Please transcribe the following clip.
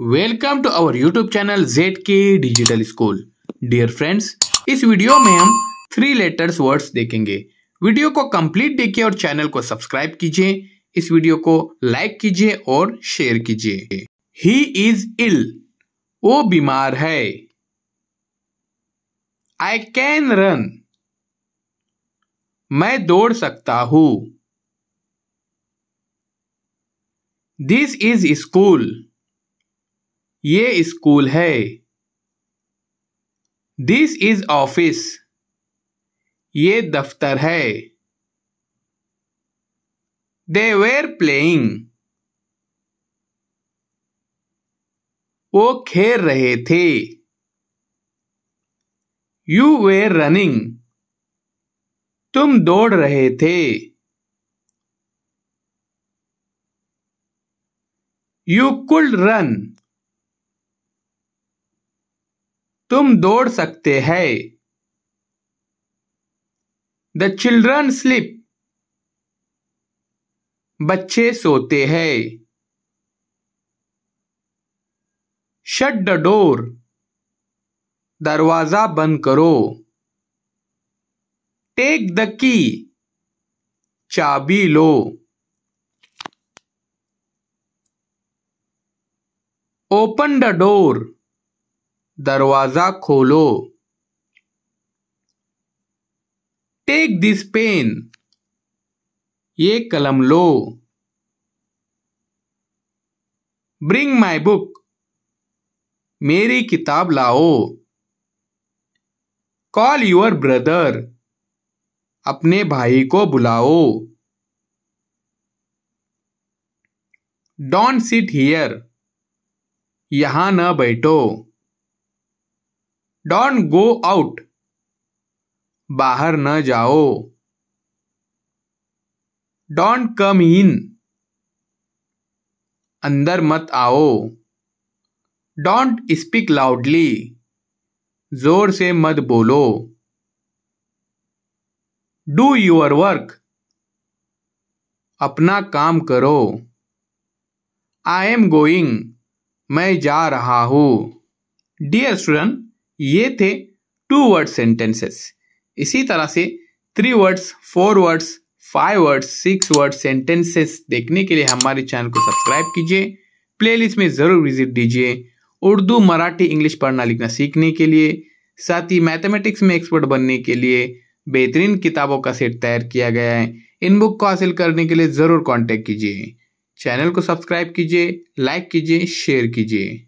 welcome to our YouTube channel Z K digital school dear friends इस video में हम three letters words देखेंगे video को complete देखिए और चैनल को सब्सक्राइब कीजिए इस वीडियो को लाइक कीजिए और शेयर कीजिए ही इज इल वो बीमार है आई कैन रन मैं दौड़ सकता हूं दिस इज स्कूल ये स्कूल है दिस इज ऑफिस ये दफ्तर है दे वेर प्लेइंग वो खेल रहे थे यू वेर रनिंग तुम दौड़ रहे थे यू कुल रन तुम दौड़ सकते हैं द चिल्ड्रन स्लिप बच्चे सोते हैं शट द डोर दरवाजा बंद करो टेक द की चाबी लो ओपन द डोर दरवाजा खोलो टेक दिस पेन ये कलम लो ब्रिंग माई बुक मेरी किताब लाओ कॉल यूर ब्रदर अपने भाई को बुलाओ डोंट सिट हियर यहां न बैठो डोंट गो आउट बाहर न जाओ डोंट कम इन अंदर मत आओ डोंट स्पीक लाउडली जोर से मत बोलो डू योर वर्क अपना काम करो आई एम गोइंग मैं जा रहा हूं डियर स्टूडेंट ये थे टू वर्ड सेंटेंसेस इसी तरह से three words four words five words six word sentences देखने के लिए हमारे चैनल को सब्सक्राइब कीजिए प्लेलिस्ट में ज़रूर विजिट दीजिए उर्दू मराठी इंग्लिश पढ़ना लिखना सीखने के लिए साथ ही मैथमेटिक्स में एक्सपर्ट बनने के लिए बेहतरीन किताबों का सेट तैयार किया गया है इन बुक को हासिल करने के लिए ज़रूर कांटेक्ट कीजिए चैनल को सब्सक्राइब कीजिए लाइक कीजिए शेयर कीजिए